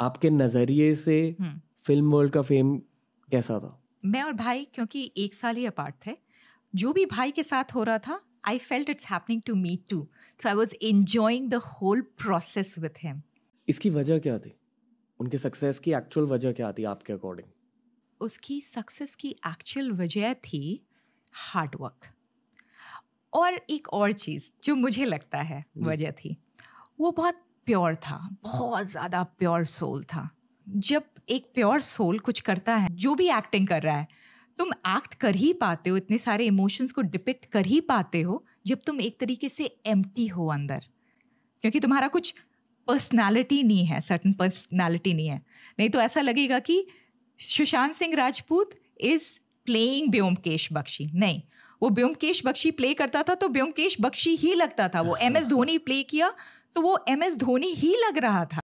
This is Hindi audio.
आपके नज़रिए से हम्म। फिल्म वर्ल्ड का फेम कैसा था मैं और भाई क्योंकि एक साल ही अपार्ट थे जो भी भाई के साथ हो रहा था I felt it's happening to me too so I was enjoying the whole process with him इसकी वजह क्या थी उनके सक्सेस की एक्चुअल वजह क्या थी आपके अकॉर्डिंग उसकी सक्सेस की एक्चुअल वजह थी हार्डवर्क और एक और चीज़ जो मुझे लगता है वजह थी वो बहुत प्योर था बहुत ज़्यादा प्योर सोल था जब एक प्योर सोल कुछ करता है जो भी एक्टिंग कर रहा है तुम एक्ट कर ही पाते हो इतने सारे इमोशंस को डिपिक्ट कर ही पाते हो जब तुम एक तरीके से एम हो अंदर क्योंकि तुम्हारा कुछ पर्सनालिटी नहीं है सर्टन पर्सनालिटी नहीं है नहीं तो ऐसा लगेगा कि सुशांत सिंह राजपूत इज़ प्लेइंग ब्योमकेश बख्शी नहीं वो ब्योमकेश बख्शी प्ले करता था तो ब्योमकेश बख्शी ही लगता था वो एम एस धोनी प्ले किया तो वो एम एस धोनी ही लग रहा था